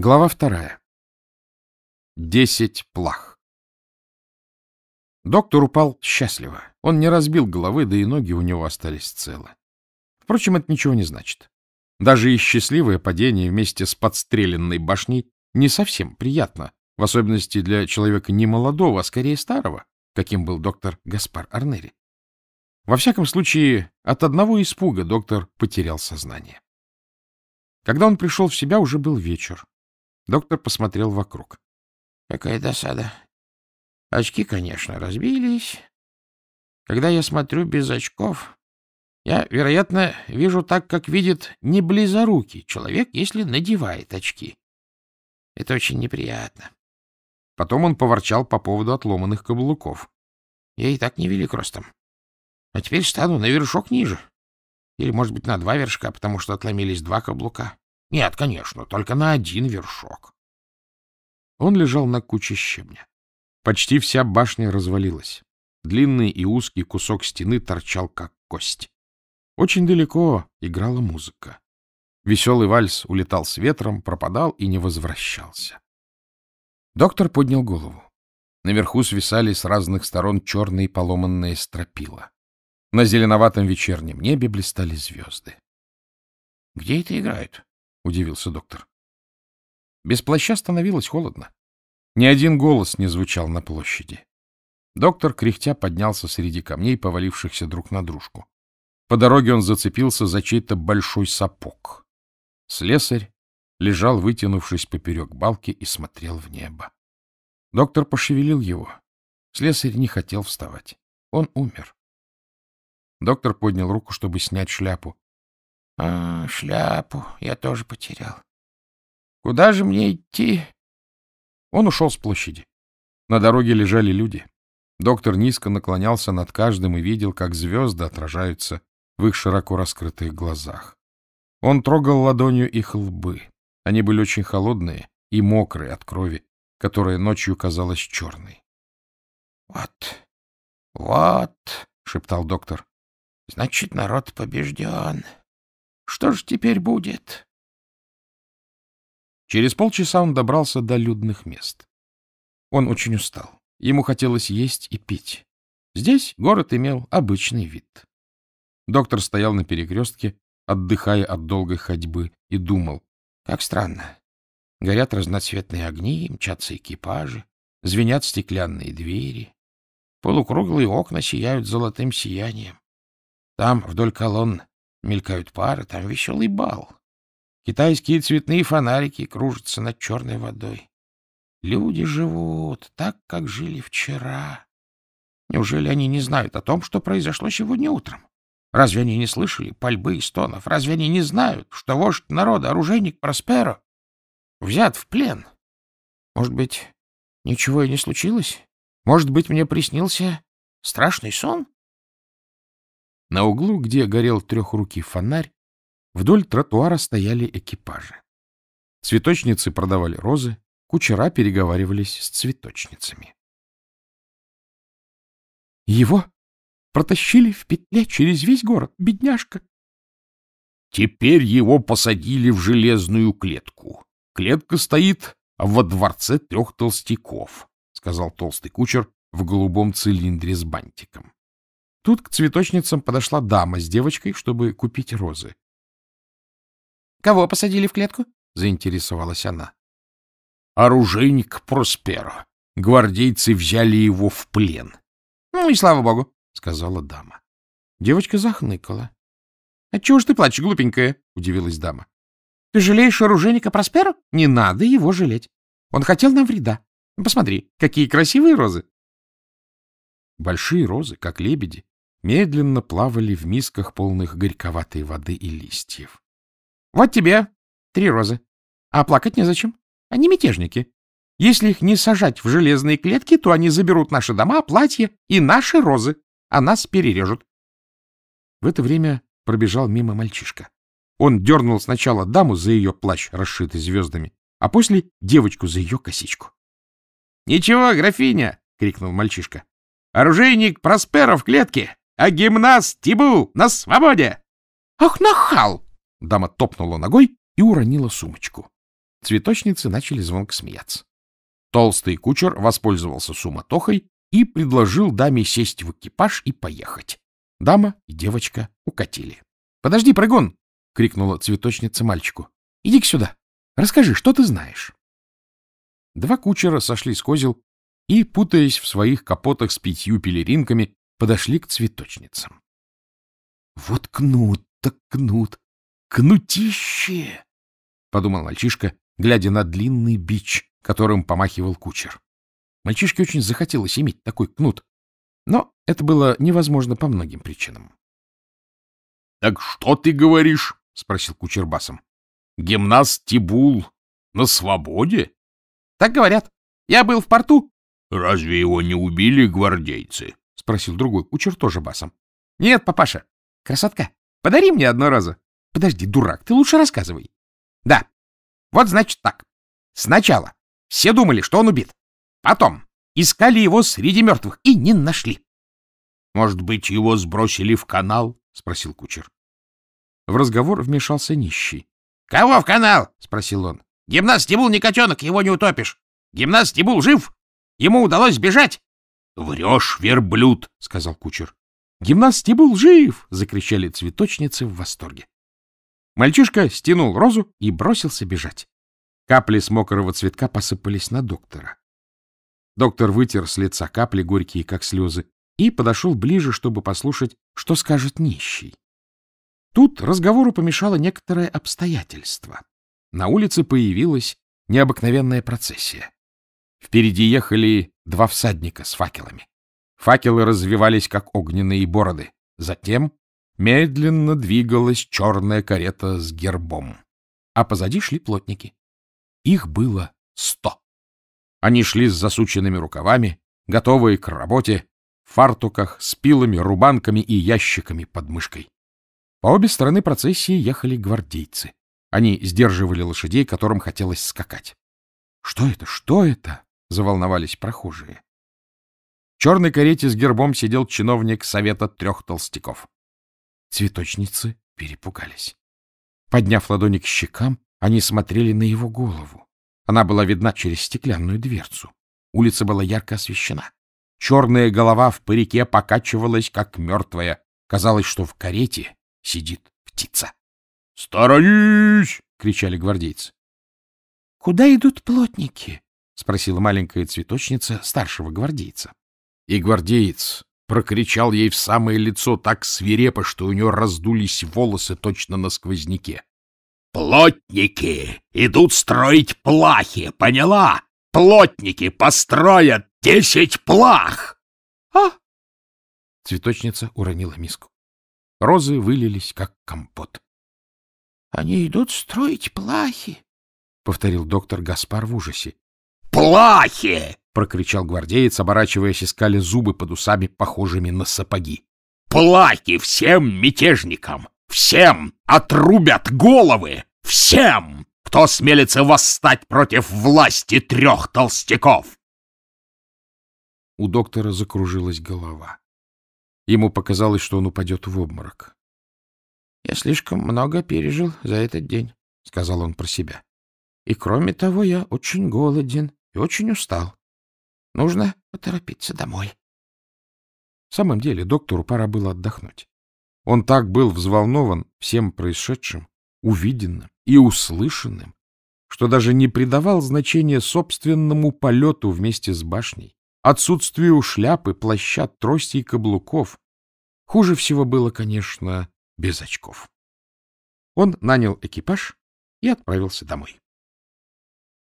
Глава вторая. Десять плах. Доктор упал счастливо. Он не разбил головы, да и ноги у него остались целы. Впрочем, это ничего не значит. Даже и счастливое падение вместе с подстреленной башней не совсем приятно, в особенности для человека не молодого, а скорее старого, каким был доктор Гаспар Арнери. Во всяком случае, от одного испуга доктор потерял сознание. Когда он пришел в себя, уже был вечер. Доктор посмотрел вокруг. Какая досада. Очки, конечно, разбились. Когда я смотрю без очков, я, вероятно, вижу так, как видит неблизорукий человек, если надевает очки. Это очень неприятно. Потом он поворчал по поводу отломанных каблуков. Я и так не велик ростом. А теперь стану на вершок ниже. Или, может быть, на два вершка, потому что отломились два каблука. Нет, конечно, только на один вершок. Он лежал на куче щебня. Почти вся башня развалилась. Длинный и узкий кусок стены торчал, как кость. Очень далеко играла музыка. Веселый вальс улетал с ветром, пропадал и не возвращался. Доктор поднял голову. Наверху свисали с разных сторон черные поломанные стропила. На зеленоватом вечернем небе блистали звезды. — Где это играют? — удивился доктор. Без плаща становилось холодно. Ни один голос не звучал на площади. Доктор, кряхтя, поднялся среди камней, повалившихся друг на дружку. По дороге он зацепился за чей-то большой сапог. Слесарь лежал, вытянувшись поперек балки, и смотрел в небо. Доктор пошевелил его. Слесарь не хотел вставать. Он умер. Доктор поднял руку, чтобы снять шляпу. А, шляпу я тоже потерял. Куда же мне идти? Он ушел с площади. На дороге лежали люди. Доктор низко наклонялся над каждым и видел, как звезды отражаются в их широко раскрытых глазах. Он трогал ладонью их лбы. Они были очень холодные и мокрые от крови, которая ночью казалась черной. — Вот, вот, — шептал доктор, — значит, народ побежден. Что ж теперь будет? Через полчаса он добрался до людных мест. Он очень устал. Ему хотелось есть и пить. Здесь город имел обычный вид. Доктор стоял на перекрестке, отдыхая от долгой ходьбы, и думал. Как странно. Горят разноцветные огни, мчатся экипажи, звенят стеклянные двери. Полукруглые окна сияют золотым сиянием. Там, вдоль колонн, Мелькают пары, там веселый бал. Китайские цветные фонарики кружатся над черной водой. Люди живут так, как жили вчера. Неужели они не знают о том, что произошло сегодня утром? Разве они не слышали пальбы и стонов? Разве они не знают, что вождь народа, оружейник Просперо, взят в плен? Может быть, ничего и не случилось? Может быть, мне приснился страшный сон? На углу, где горел трехрукий фонарь, вдоль тротуара стояли экипажи. Цветочницы продавали розы, кучера переговаривались с цветочницами. Его протащили в петле через весь город, бедняжка. Теперь его посадили в железную клетку. Клетка стоит во дворце трех толстяков, — сказал толстый кучер в голубом цилиндре с бантиком. Тут к цветочницам подошла дама с девочкой, чтобы купить розы. — Кого посадили в клетку? — заинтересовалась она. — Оружейник Проспера. Гвардейцы взяли его в плен. — Ну и слава богу, — сказала дама. Девочка захныкала. — Отчего а ж ты плачешь, глупенькая? — удивилась дама. — Ты жалеешь оружейника Проспера? Не надо его жалеть. Он хотел нам вреда. Посмотри, какие красивые розы. Большие розы, как лебеди, медленно плавали в мисках, полных горьковатой воды и листьев. — Вот тебе три розы. А плакать незачем. Они мятежники. Если их не сажать в железные клетки, то они заберут наши дома, платья и наши розы, а нас перережут. В это время пробежал мимо мальчишка. Он дернул сначала даму за ее плащ, расшитый звездами, а после девочку за ее косичку. — Ничего, графиня! — крикнул мальчишка. — Оружейник Проспера в клетке! а гимнаст Тибу на свободе!» «Ах, нахал!» — дама топнула ногой и уронила сумочку. Цветочницы начали звонко смеяться. Толстый кучер воспользовался суматохой и предложил даме сесть в экипаж и поехать. Дама и девочка укатили. — Подожди, прыгун! — крикнула цветочница мальчику. — Иди-ка сюда. Расскажи, что ты знаешь? Два кучера сошли с козел и, путаясь в своих капотах с пятью пелеринками, подошли к цветочницам. «Вот кнут так кнут! Кнутище!» — подумал мальчишка, глядя на длинный бич, которым помахивал кучер. Мальчишке очень захотелось иметь такой кнут, но это было невозможно по многим причинам. — Так что ты говоришь? — спросил кучер басом. — Гимнаст Тибул на свободе? — Так говорят. Я был в порту. — Разве его не убили гвардейцы? спросил другой, у чертожа басом. — Нет, папаша. — Красотка, подари мне одну раза. Подожди, дурак, ты лучше рассказывай. — Да. Вот значит так. Сначала все думали, что он убит. Потом искали его среди мертвых и не нашли. — Может быть, его сбросили в канал? — спросил кучер. В разговор вмешался нищий. — Кого в канал? — спросил он. — Гимнастибул не котенок, его не утопишь. Гимнастибул жив. Ему удалось сбежать. Врешь, верблюд, — сказал кучер. — Гимнасти был жив! — закричали цветочницы в восторге. Мальчишка стянул розу и бросился бежать. Капли с мокрого цветка посыпались на доктора. Доктор вытер с лица капли, горькие как слезы, и подошел ближе, чтобы послушать, что скажет нищий. Тут разговору помешало некоторое обстоятельство. На улице появилась необыкновенная процессия. Впереди ехали два всадника с факелами. Факелы развивались, как огненные бороды. Затем медленно двигалась черная карета с гербом, а позади шли плотники. Их было сто. Они шли с засученными рукавами, готовые к работе, в фартуках, с пилами, рубанками и ящиками под мышкой. По обе стороны процессии ехали гвардейцы. Они сдерживали лошадей, которым хотелось скакать. — Что это? Что это? — заволновались прохожие. В черной карете с гербом сидел чиновник Совета трех толстяков. Цветочницы перепугались. Подняв ладони к щекам, они смотрели на его голову. Она была видна через стеклянную дверцу. Улица была ярко освещена. Черная голова в парике покачивалась, как мертвая. Казалось, что в карете сидит птица. «Сторонись!» — кричали гвардейцы. «Куда идут плотники?» — спросила маленькая цветочница старшего гвардейца. И гвардеец прокричал ей в самое лицо так свирепо, что у нее раздулись волосы точно на сквозняке. — Плотники идут строить плахи, поняла? Плотники построят десять плах! — А? Цветочница уронила миску. Розы вылились, как компот. — Они идут строить плахи, — повторил доктор Гаспар в ужасе. Плахи! – прокричал гвардеец, оборачиваясь и скали зубы под усами, похожими на сапоги. — Плахи всем мятежникам! Всем отрубят головы! Всем, кто смелится восстать против власти трех толстяков! У доктора закружилась голова. Ему показалось, что он упадет в обморок. — Я слишком много пережил за этот день, — сказал он про себя. — И кроме того, я очень голоден очень устал. Нужно поторопиться домой. В самом деле доктору пора было отдохнуть. Он так был взволнован всем происшедшим, увиденным и услышанным, что даже не придавал значения собственному полету вместе с башней, отсутствию шляпы, плаща, трости и каблуков. Хуже всего было, конечно, без очков. Он нанял экипаж и отправился домой.